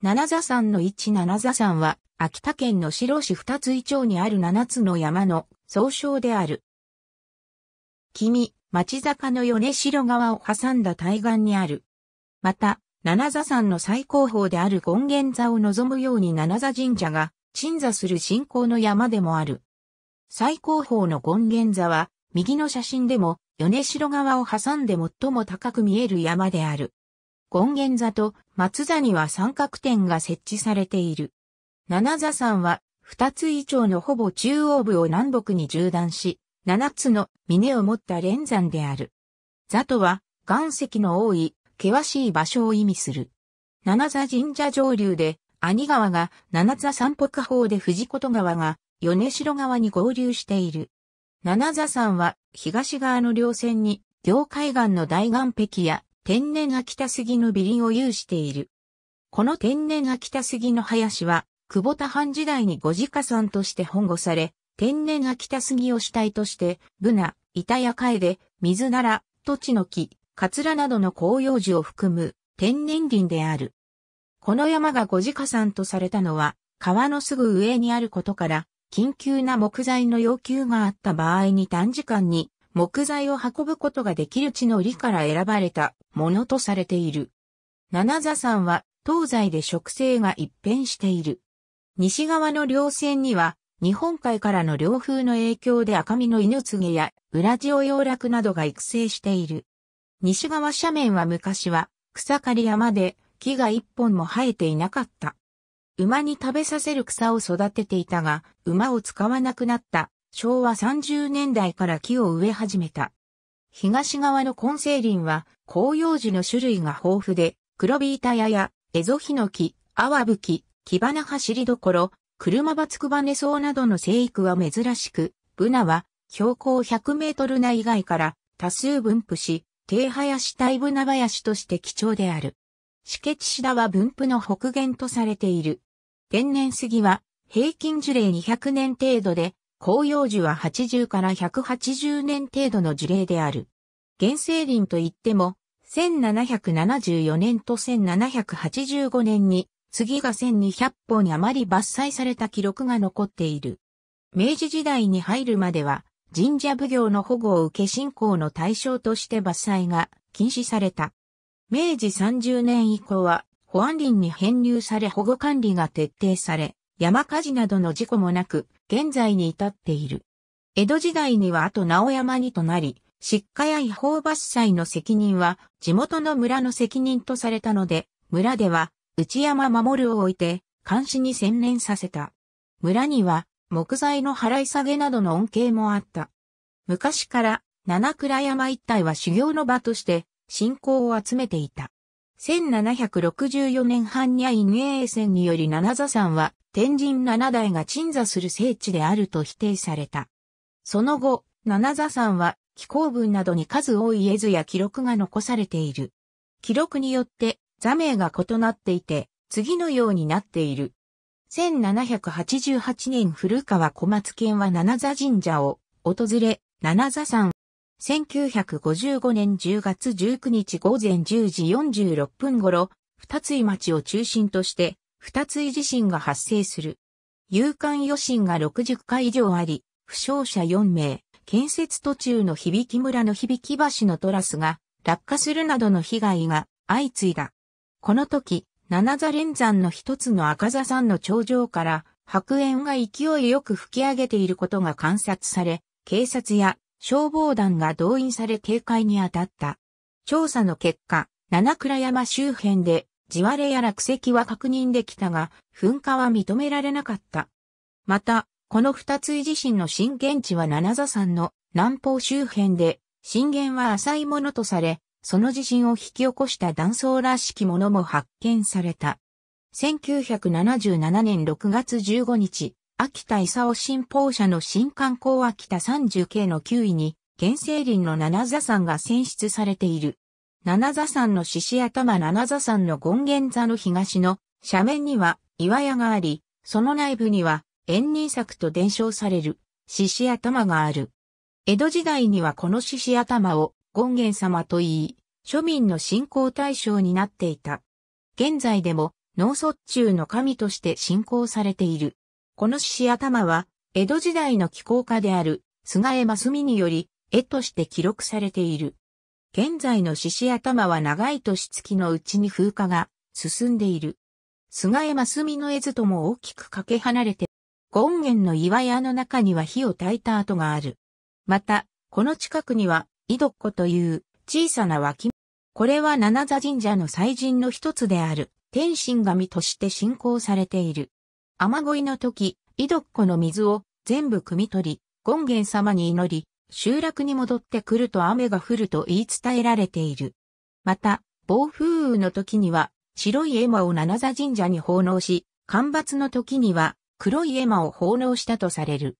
七座山の一七座山は、秋田県の白市二つ井町にある七つの山の総称である。君、町坂の米城川を挟んだ対岸にある。また、七座山の最高峰である権現座を望むように七座神社が鎮座する信仰の山でもある。最高峰の権現座は、右の写真でも、米城川を挟んで最も高く見える山である。権現座と松座には三角点が設置されている。七座山は二つ以上のほぼ中央部を南北に縦断し、七つの峰を持った連山である。座とは岩石の多い険しい場所を意味する。七座神社上流で兄川が七座山北方で藤琴川が米城川に合流している。七座山は東側の稜線に両海岸の大岩壁や天然秋田杉の美林を有している。この天然秋田杉の林は、久保田藩時代に五自家んとして本護され、天然秋田杉を主体として、ブナ、板や楓、水なら、土地の木、カツラなどの紅葉樹を含む天然林である。この山が五自家んとされたのは、川のすぐ上にあることから、緊急な木材の要求があった場合に短時間に木材を運ぶことができる地の利から選ばれたものとされている。七座山は東西で植生が一変している。西側の稜線には日本海からの両風の影響で赤身の命毛や裏地を洋楽などが育成している。西側斜面は昔は草刈り山で木が一本も生えていなかった。馬に食べさせる草を育てていたが、馬を使わなくなった昭和30年代から木を植え始めた。東側の根生林は広葉樹の種類が豊富で、黒ビータヤやエゾヒノキ、アワブキ、キバナハシリドコロ、車バツクバネソウなどの生育は珍しく、ブナは標高100メートル内外から多数分布し、低林対ブナ林として貴重である。四ケ地シダは分布の北限とされている。天然杉は平均樹齢200年程度で紅葉樹は80から180年程度の樹齢である。原生林といっても、1774年と1785年に、次が1200本余り伐採された記録が残っている。明治時代に入るまでは、神社奉行の保護を受け信仰の対象として伐採が禁止された。明治30年以降は、保安林に編入され保護管理が徹底され、山火事などの事故もなく、現在に至っている。江戸時代には後直山にとなり、失火や違法伐採の責任は地元の村の責任とされたので、村では内山守を置いて監視に専念させた。村には木材の払い下げなどの恩恵もあった。昔から七倉山一帯は修行の場として信仰を集めていた。1764年半に、院永衛戦により七座山は天神七代が鎮座する聖地であると否定された。その後、七座山は気候文などに数多い絵図や記録が残されている。記録によって座名が異なっていて、次のようになっている。1788年古川小松県は七座神社を訪れ、七座山1955年10月19日午前10時46分頃、二つ井町を中心として、二つ井地震が発生する。有感余震が60回以上あり、負傷者4名、建設途中の響村の響橋のトラスが落下するなどの被害が相次いだ。この時、七座連山の一つの赤座山の頂上から白煙が勢いよく吹き上げていることが観察され、警察や消防団が動員され警戒に当たった。調査の結果、七倉山周辺で地割れや落石は確認できたが、噴火は認められなかった。また、この二つ地震の震源地は七座山の南方周辺で、震源は浅いものとされ、その地震を引き起こした断層らしきものも発見された。1977年6月15日、秋田勲信奉者の新刊光秋田30系の9位に、原生林の七座山が選出されている。七座山の獅子頭七座山の権現座の東の斜面には岩屋があり、その内部には縁人作と伝承される獅子頭がある。江戸時代にはこの獅子頭を権現様と言い、庶民の信仰対象になっていた。現在でも脳卒中の神として信仰されている。この獅子頭は、江戸時代の気候家である、菅江正美により、絵として記録されている。現在の獅子頭は長い年月のうちに風化が進んでいる。菅江真澄の絵図とも大きくかけ離れて、権現の岩屋の中には火を焚いた跡がある。また、この近くには、井戸っ子という小さな脇。これは七座神社の祭神の一つである、天神神として信仰されている。雨乞いの時、井戸っ子の水を全部汲み取り、権現様に祈り、集落に戻ってくると雨が降ると言い伝えられている。また、暴風雨の時には、白い絵馬を七座神社に奉納し、干ばつの時には、黒い絵馬を奉納したとされる。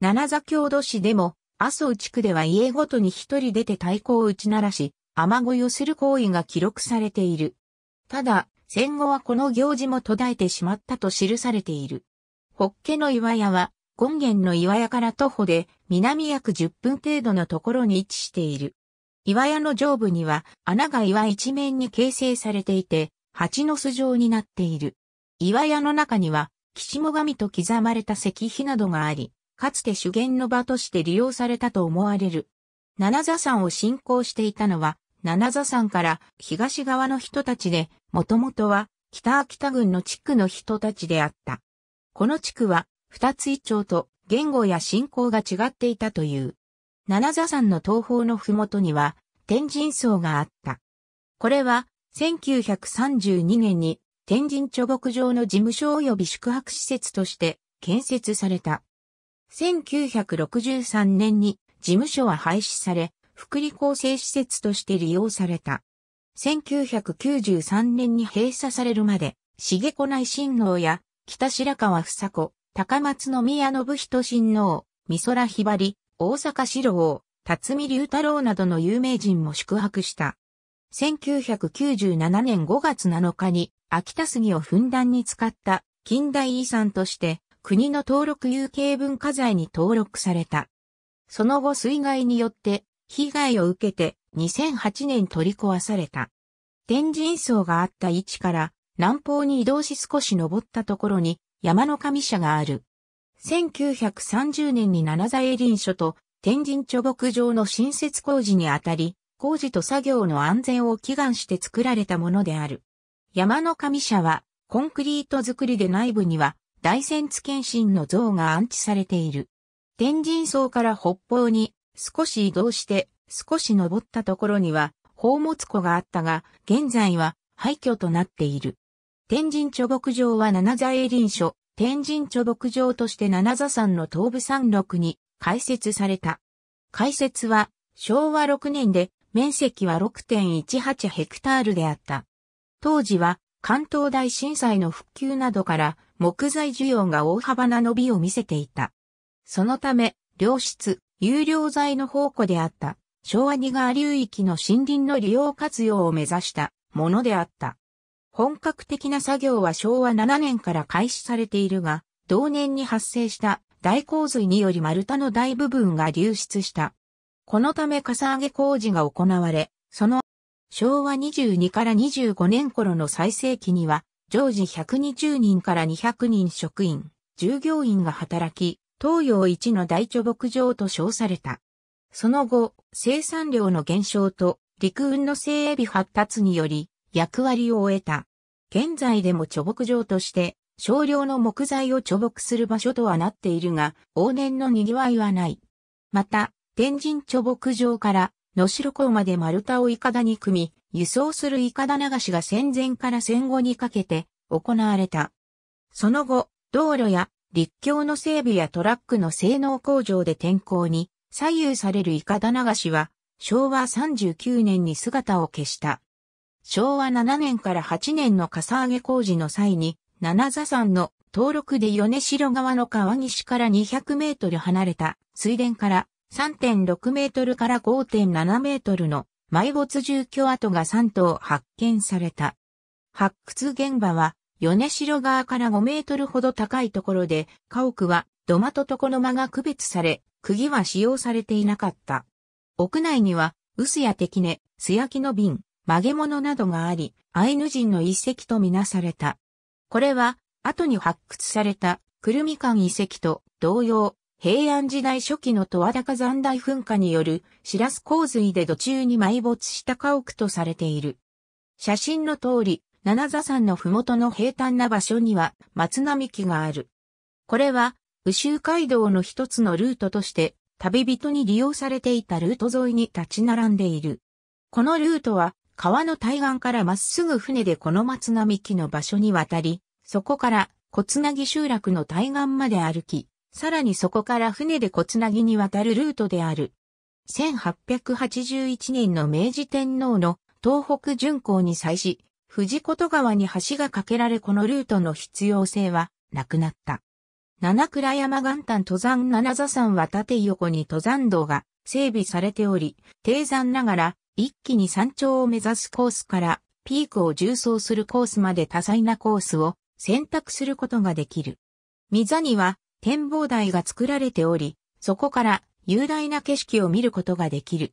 七座郷土市でも、麻生地区では家ごとに一人出て太鼓を打ち鳴らし、雨乞いをする行為が記録されている。ただ、戦後はこの行事も途絶えてしまったと記されている。ホッケの岩屋は、権現の岩屋から徒歩で南約10分程度のところに位置している。岩屋の上部には穴が岩一面に形成されていて、蜂の巣状になっている。岩屋の中には、岸も神と刻まれた石碑などがあり、かつて修験の場として利用されたと思われる。七座山を信仰していたのは、七座山から東側の人たちで、もともとは北秋田郡の地区の人たちであった。この地区は二つ一町と言語や信仰が違っていたという。七座山の東方の麓には天神層があった。これは1932年に天神貯木場の事務所及び宿泊施設として建設された。1963年に事務所は廃止され、福利厚生施設として利用された。1993年に閉鎖されるまで、重子内親王や北白川房子、高松宮信人親王、美空ひばり、大阪四郎、辰巳龍太郎などの有名人も宿泊した。1997年5月7日に秋田杉をふんだんに使った近代遺産として国の登録有形文化財に登録された。その後水害によって被害を受けて2008年取り壊された。天神層があった位置から南方に移動し少し登ったところに山の神社がある。1930年に七座リ林署と天神貯木場の新設工事にあたり、工事と作業の安全を祈願して作られたものである。山の神社はコンクリート作りで内部には大仙津謙信の像が安置されている。天神層から北方に少し移動して、少し登ったところには、宝物庫があったが、現在は廃墟となっている。天神貯牧場は七座栄林所、天神貯牧場として七座山の東部山麓に開設された。開設は昭和6年で面積は6.18ヘクタールであった。当時は関東大震災の復旧などから木材需要が大幅な伸びを見せていた。そのため、良質、有料材の宝庫であった、昭和二川流域の森林の利用活用を目指したものであった。本格的な作業は昭和7年から開始されているが、同年に発生した大洪水により丸太の大部分が流出した。このためかさ上げ工事が行われ、その昭和22から25年頃の最盛期には、常時120人から200人職員、従業員が働き、東洋一の大貯牧場と称された。その後、生産量の減少と陸運の整備発達により役割を終えた。現在でも貯牧場として少量の木材を貯牧する場所とはなっているが、往年の賑わいはない。また、天神貯牧場から野城港まで丸太をイカダに組み、輸送するイカダ流しが戦前から戦後にかけて行われた。その後、道路や陸橋の整備やトラックの性能向上で天候に左右されるイカダ流しは昭和39年に姿を消した。昭和7年から8年のかさ上げ工事の際に、七座山の登録で米城川の川岸から200メートル離れた水田から3.6メートルから5.7メートルの埋没住居跡が3棟発見された。発掘現場は米城川から5メートルほど高いところで、家屋は土間と床の間が区別され、釘は使用されていなかった。屋内には、臼や敵根、素焼きの瓶、曲げ物などがあり、アイヌ人の遺跡とみなされた。これは、後に発掘された、クルミカン遺跡と同様、平安時代初期の十和高山大噴火による、シラス洪水で土中に埋没した家屋とされている。写真の通り、七座山のふもとの平坦な場所には松並木がある。これは、宇宙街道の一つのルートとして、旅人に利用されていたルート沿いに立ち並んでいる。このルートは、川の対岸からまっすぐ船でこの松並木の場所に渡り、そこから小つなぎ集落の対岸まで歩き、さらにそこから船で小つなぎに渡るルートである。1881年の明治天皇の東北巡行に際し、富士琴川に橋が架けられこのルートの必要性はなくなった。七倉山元旦登山七座山は縦横に登山道が整備されており、低山ながら一気に山頂を目指すコースからピークを縦走するコースまで多彩なコースを選択することができる。御座には展望台が作られており、そこから雄大な景色を見ることができる。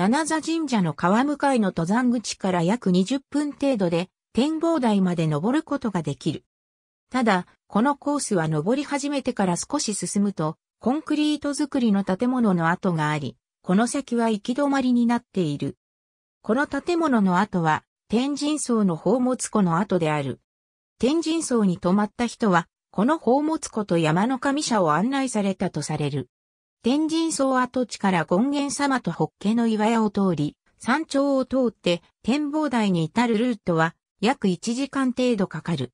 七座神社の川向かいの登山口から約20分程度で展望台まで登ることができる。ただ、このコースは登り始めてから少し進むと、コンクリート作りの建物の跡があり、この先は行き止まりになっている。この建物の跡は、天神荘の宝物庫の跡である。天神荘に泊まった人は、この宝物庫と山の神社を案内されたとされる。天神荘跡地から権現様と北家の岩屋を通り、山頂を通って展望台に至るルートは約1時間程度かかる。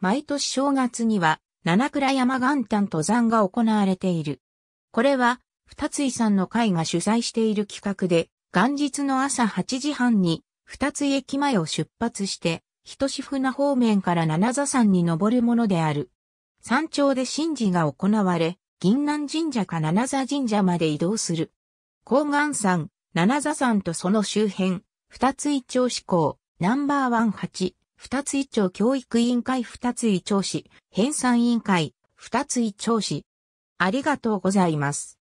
毎年正月には七倉山元旦登山が行われている。これは二つ井さんの会が主催している企画で、元日の朝8時半に二つ井駅前を出発して、人志船方面から七座山に登るものである。山頂で神事が行われ、銀南神社か七座神社まで移動する。高岩山、七座山とその周辺、二つ一町志向、ナンバーワン8、二つ一町教育委員会二つ一町市、編纂委員会、二つ一町市。ありがとうございます。